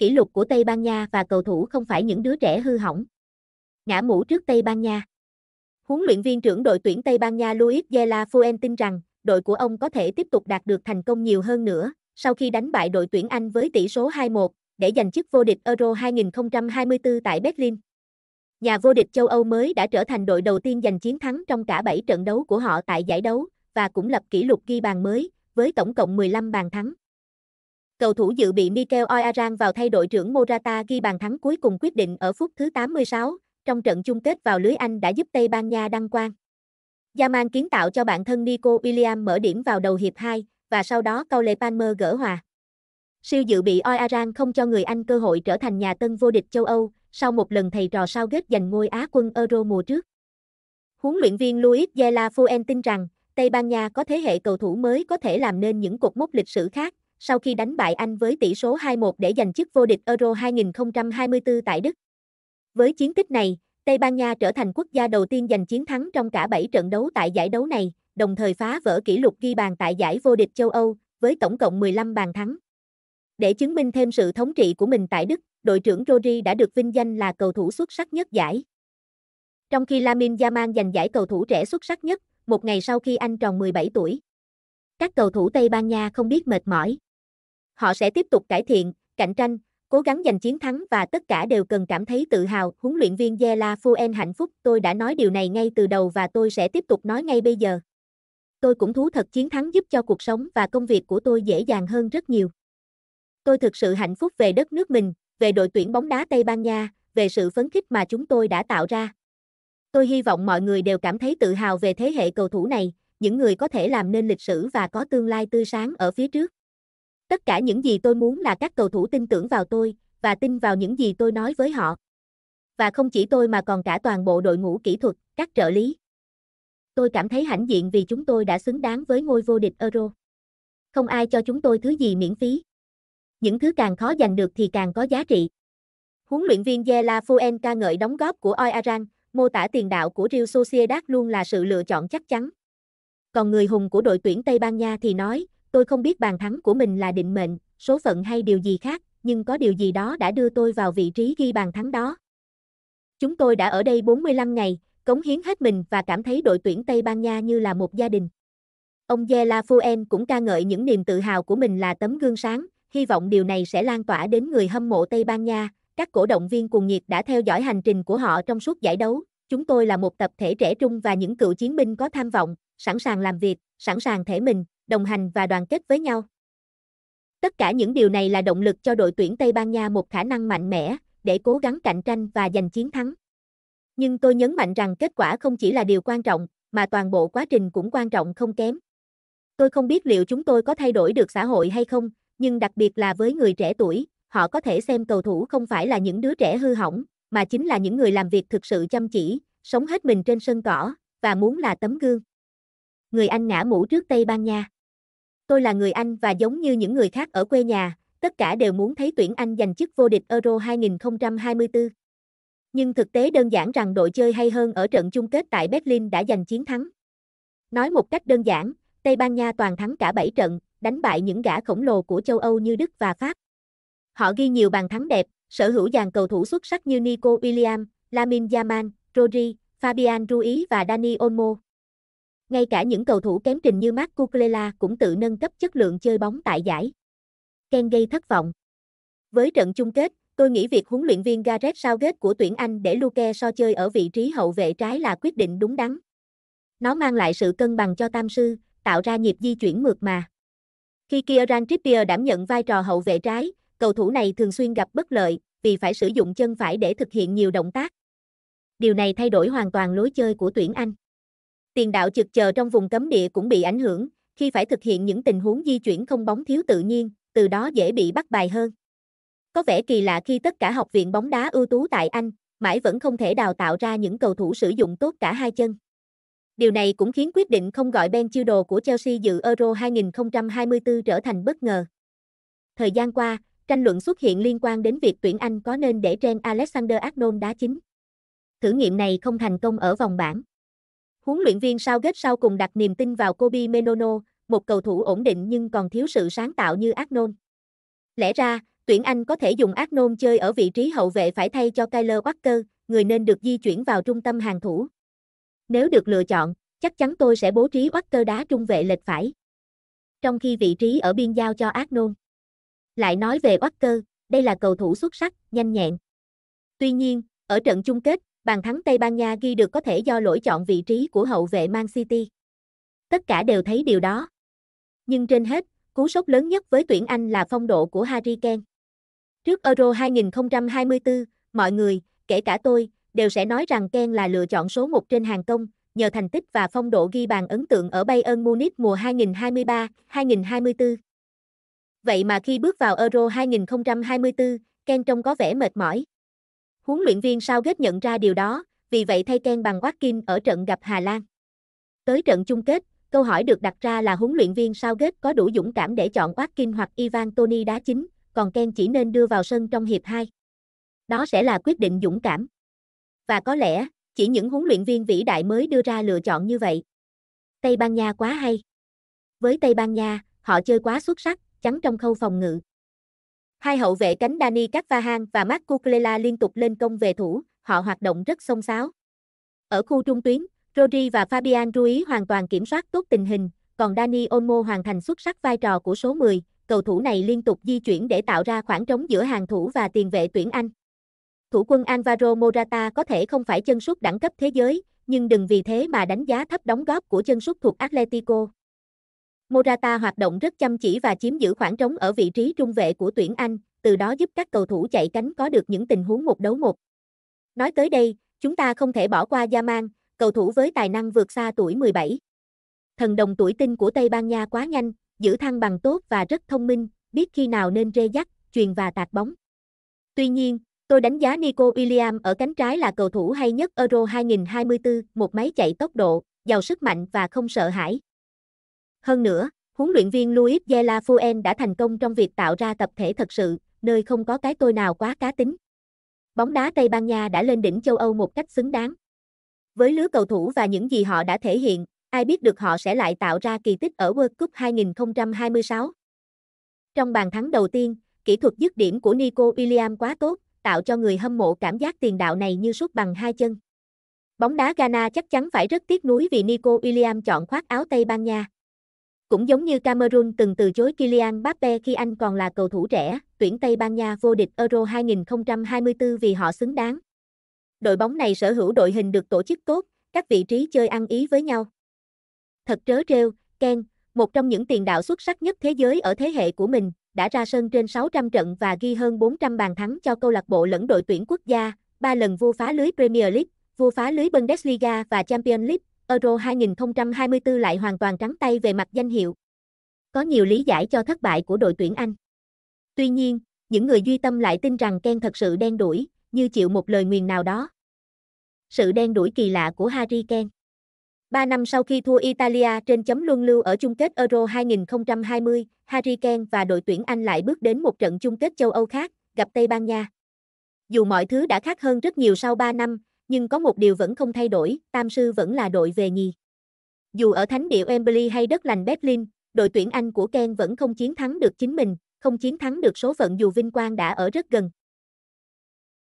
Kỷ lục của Tây Ban Nha và cầu thủ không phải những đứa trẻ hư hỏng. Ngã mũ trước Tây Ban Nha. Huấn luyện viên trưởng đội tuyển Tây Ban Nha Luis de la Fuente tin rằng đội của ông có thể tiếp tục đạt được thành công nhiều hơn nữa sau khi đánh bại đội tuyển Anh với tỷ số 2-1 để giành chức vô địch Euro 2024 tại Berlin. Nhà vô địch châu Âu mới đã trở thành đội đầu tiên giành chiến thắng trong cả 7 trận đấu của họ tại giải đấu và cũng lập kỷ lục ghi bàn mới với tổng cộng 15 bàn thắng cầu thủ dự bị Mikel Oyaran vào thay đội trưởng Morata ghi bàn thắng cuối cùng quyết định ở phút thứ 86, trong trận chung kết vào lưới Anh đã giúp Tây Ban Nha đăng quang. Yaman kiến tạo cho bản thân Nico William mở điểm vào đầu hiệp 2 và sau đó Cole Palmer gỡ hòa. Siêu dự bị Oyaran không cho người Anh cơ hội trở thành nhà tân vô địch châu Âu sau một lần thầy trò sao ghét giành ngôi Á quân Euro mùa trước. Huấn luyện viên Luis de la Fuente tin rằng Tây Ban Nha có thế hệ cầu thủ mới có thể làm nên những cột mốc lịch sử khác sau khi đánh bại Anh với tỷ số 2-1 để giành chức vô địch Euro 2024 tại Đức. Với chiến tích này, Tây Ban Nha trở thành quốc gia đầu tiên giành chiến thắng trong cả 7 trận đấu tại giải đấu này, đồng thời phá vỡ kỷ lục ghi bàn tại giải vô địch châu Âu, với tổng cộng 15 bàn thắng. Để chứng minh thêm sự thống trị của mình tại Đức, đội trưởng Rodri đã được vinh danh là cầu thủ xuất sắc nhất giải. Trong khi Lamin Yamal giành giải cầu thủ trẻ xuất sắc nhất, một ngày sau khi anh tròn 17 tuổi. Các cầu thủ Tây Ban Nha không biết mệt mỏi. Họ sẽ tiếp tục cải thiện, cạnh tranh, cố gắng giành chiến thắng và tất cả đều cần cảm thấy tự hào. Huấn luyện viên Zela Fuen hạnh phúc, tôi đã nói điều này ngay từ đầu và tôi sẽ tiếp tục nói ngay bây giờ. Tôi cũng thú thật chiến thắng giúp cho cuộc sống và công việc của tôi dễ dàng hơn rất nhiều. Tôi thực sự hạnh phúc về đất nước mình, về đội tuyển bóng đá Tây Ban Nha, về sự phấn khích mà chúng tôi đã tạo ra. Tôi hy vọng mọi người đều cảm thấy tự hào về thế hệ cầu thủ này, những người có thể làm nên lịch sử và có tương lai tươi sáng ở phía trước. Tất cả những gì tôi muốn là các cầu thủ tin tưởng vào tôi, và tin vào những gì tôi nói với họ. Và không chỉ tôi mà còn cả toàn bộ đội ngũ kỹ thuật, các trợ lý. Tôi cảm thấy hãnh diện vì chúng tôi đã xứng đáng với ngôi vô địch Euro. Không ai cho chúng tôi thứ gì miễn phí. Những thứ càng khó giành được thì càng có giá trị. Huấn luyện viên gela Fuen ca ngợi đóng góp của Oi Aran, mô tả tiền đạo của Real Sociedad luôn là sự lựa chọn chắc chắn. Còn người hùng của đội tuyển Tây Ban Nha thì nói, tôi không biết bàn thắng của mình là định mệnh, số phận hay điều gì khác, nhưng có điều gì đó đã đưa tôi vào vị trí ghi bàn thắng đó. Chúng tôi đã ở đây 45 ngày, cống hiến hết mình và cảm thấy đội tuyển Tây Ban Nha như là một gia đình. Ông Zela Fuen cũng ca ngợi những niềm tự hào của mình là tấm gương sáng, hy vọng điều này sẽ lan tỏa đến người hâm mộ Tây Ban Nha. Các cổ động viên cuồng nhiệt đã theo dõi hành trình của họ trong suốt giải đấu. Chúng tôi là một tập thể trẻ trung và những cựu chiến binh có tham vọng, sẵn sàng làm việc, sẵn sàng thể mình, đồng hành và đoàn kết với nhau. Tất cả những điều này là động lực cho đội tuyển Tây Ban Nha một khả năng mạnh mẽ để cố gắng cạnh tranh và giành chiến thắng. Nhưng tôi nhấn mạnh rằng kết quả không chỉ là điều quan trọng, mà toàn bộ quá trình cũng quan trọng không kém. Tôi không biết liệu chúng tôi có thay đổi được xã hội hay không, nhưng đặc biệt là với người trẻ tuổi, họ có thể xem cầu thủ không phải là những đứa trẻ hư hỏng, mà chính là những người làm việc thực sự chăm chỉ, sống hết mình trên sân cỏ và muốn là tấm gương. Người Anh ngã mũ trước Tây Ban Nha tôi là người Anh và giống như những người khác ở quê nhà, tất cả đều muốn thấy tuyển Anh giành chức vô địch Euro 2024. Nhưng thực tế đơn giản rằng đội chơi hay hơn ở trận chung kết tại Berlin đã giành chiến thắng. Nói một cách đơn giản, Tây Ban Nha toàn thắng cả 7 trận, đánh bại những gã khổng lồ của châu Âu như Đức và Pháp. Họ ghi nhiều bàn thắng đẹp, sở hữu dàn cầu thủ xuất sắc như Nico William, Lamin Yaman, Rodri, Fabian Ruiz và Dani Olmo. Ngay cả những cầu thủ kém trình như Marc Cucurella cũng tự nâng cấp chất lượng chơi bóng tại giải. Ken gây thất vọng. Với trận chung kết, tôi nghĩ việc huấn luyện viên Gareth Southgate của tuyển Anh để Luke so chơi ở vị trí hậu vệ trái là quyết định đúng đắn. Nó mang lại sự cân bằng cho tam sư, tạo ra nhịp di chuyển mượt mà. Khi Kieran Trippier đảm nhận vai trò hậu vệ trái, cầu thủ này thường xuyên gặp bất lợi vì phải sử dụng chân phải để thực hiện nhiều động tác. Điều này thay đổi hoàn toàn lối chơi của tuyển Anh tiền đạo trực chờ trong vùng cấm địa cũng bị ảnh hưởng, khi phải thực hiện những tình huống di chuyển không bóng thiếu tự nhiên, từ đó dễ bị bắt bài hơn. Có vẻ kỳ lạ khi tất cả học viện bóng đá ưu tú tại Anh, mãi vẫn không thể đào tạo ra những cầu thủ sử dụng tốt cả hai chân. Điều này cũng khiến quyết định không gọi Ben Chilwell của Chelsea dự Euro 2024 trở thành bất ngờ. Thời gian qua, tranh luận xuất hiện liên quan đến việc tuyển Anh có nên để Trent Alexander-Arnold đá chính. Thử nghiệm này không thành công ở vòng bảng. Huấn luyện viên sao ghét sau cùng đặt niềm tin vào Kobe Menono, một cầu thủ ổn định nhưng còn thiếu sự sáng tạo như Arnold. Lẽ ra, tuyển Anh có thể dùng Arnold chơi ở vị trí hậu vệ phải thay cho Kyle Walker, người nên được di chuyển vào trung tâm hàng thủ. Nếu được lựa chọn, chắc chắn tôi sẽ bố trí Walker đá trung vệ lệch phải. Trong khi vị trí ở biên giao cho Arnold. Lại nói về Walker, đây là cầu thủ xuất sắc, nhanh nhẹn. Tuy nhiên, ở trận chung kết, bàn thắng Tây Ban Nha ghi được có thể do lỗi chọn vị trí của hậu vệ Man City. Tất cả đều thấy điều đó. Nhưng trên hết, cú sốc lớn nhất với tuyển Anh là phong độ của Harry Kane. Trước Euro 2024, mọi người, kể cả tôi, đều sẽ nói rằng Kane là lựa chọn số 1 trên hàng công, nhờ thành tích và phong độ ghi bàn ấn tượng ở Bayern Munich mùa 2023-2024. Vậy mà khi bước vào Euro 2024, Kane trông có vẻ mệt mỏi. Huấn luyện viên sao ghét nhận ra điều đó, vì vậy thay Ken bằng Watkin ở trận gặp Hà Lan. Tới trận chung kết, câu hỏi được đặt ra là huấn luyện viên sao ghét có đủ dũng cảm để chọn Watkin hoặc Ivan Toni đá chính, còn Ken chỉ nên đưa vào sân trong hiệp 2. Đó sẽ là quyết định dũng cảm. Và có lẽ, chỉ những huấn luyện viên vĩ đại mới đưa ra lựa chọn như vậy. Tây Ban Nha quá hay. Với Tây Ban Nha, họ chơi quá xuất sắc, trắng trong khâu phòng ngự. Hai hậu vệ cánh Dani Carvajal và Marc Cucurella liên tục lên công về thủ, họ hoạt động rất xông xáo. Ở khu trung tuyến, Rodri và Fabian Ruiz hoàn toàn kiểm soát tốt tình hình, còn Dani Olmo hoàn thành xuất sắc vai trò của số 10, cầu thủ này liên tục di chuyển để tạo ra khoảng trống giữa hàng thủ và tiền vệ tuyển Anh. Thủ quân Alvaro Morata có thể không phải chân sút đẳng cấp thế giới, nhưng đừng vì thế mà đánh giá thấp đóng góp của chân sút thuộc Atletico. Morata hoạt động rất chăm chỉ và chiếm giữ khoảng trống ở vị trí trung vệ của tuyển Anh, từ đó giúp các cầu thủ chạy cánh có được những tình huống một đấu một. Nói tới đây, chúng ta không thể bỏ qua Yaman, cầu thủ với tài năng vượt xa tuổi 17. Thần đồng tuổi tinh của Tây Ban Nha quá nhanh, giữ thăng bằng tốt và rất thông minh, biết khi nào nên rê dắt, truyền và tạt bóng. Tuy nhiên, tôi đánh giá Nico William ở cánh trái là cầu thủ hay nhất Euro 2024, một máy chạy tốc độ, giàu sức mạnh và không sợ hãi. Hơn nữa, huấn luyện viên Luis de la Fuente đã thành công trong việc tạo ra tập thể thật sự, nơi không có cái tôi nào quá cá tính. Bóng đá Tây Ban Nha đã lên đỉnh châu Âu một cách xứng đáng. Với lứa cầu thủ và những gì họ đã thể hiện, ai biết được họ sẽ lại tạo ra kỳ tích ở World Cup 2026. Trong bàn thắng đầu tiên, kỹ thuật dứt điểm của Nico William quá tốt, tạo cho người hâm mộ cảm giác tiền đạo này như sút bằng hai chân. Bóng đá Ghana chắc chắn phải rất tiếc nuối vì Nico William chọn khoác áo Tây Ban Nha. Cũng giống như Cameroon từng từ chối Kylian Mbappe khi anh còn là cầu thủ trẻ, tuyển Tây Ban Nha vô địch Euro 2024 vì họ xứng đáng. Đội bóng này sở hữu đội hình được tổ chức tốt, các vị trí chơi ăn ý với nhau. Thật trớ trêu, Ken, một trong những tiền đạo xuất sắc nhất thế giới ở thế hệ của mình, đã ra sân trên 600 trận và ghi hơn 400 bàn thắng cho câu lạc bộ lẫn đội tuyển quốc gia, ba lần vô phá lưới Premier League, vô phá lưới Bundesliga và Champions League, Euro 2024 lại hoàn toàn trắng tay về mặt danh hiệu. Có nhiều lý giải cho thất bại của đội tuyển Anh. Tuy nhiên, những người duy tâm lại tin rằng Ken thật sự đen đuổi, như chịu một lời nguyền nào đó. Sự đen đuổi kỳ lạ của Harry Kane. 3 năm sau khi thua Italia trên chấm luân lưu ở chung kết Euro 2020, Harry Kane và đội tuyển Anh lại bước đến một trận chung kết châu Âu khác, gặp Tây Ban Nha. Dù mọi thứ đã khác hơn rất nhiều sau 3 năm, nhưng có một điều vẫn không thay đổi, Tam Sư vẫn là đội về nhì. Dù ở thánh địa Wembley hay đất lành Berlin, đội tuyển Anh của Ken vẫn không chiến thắng được chính mình, không chiến thắng được số phận dù vinh quang đã ở rất gần.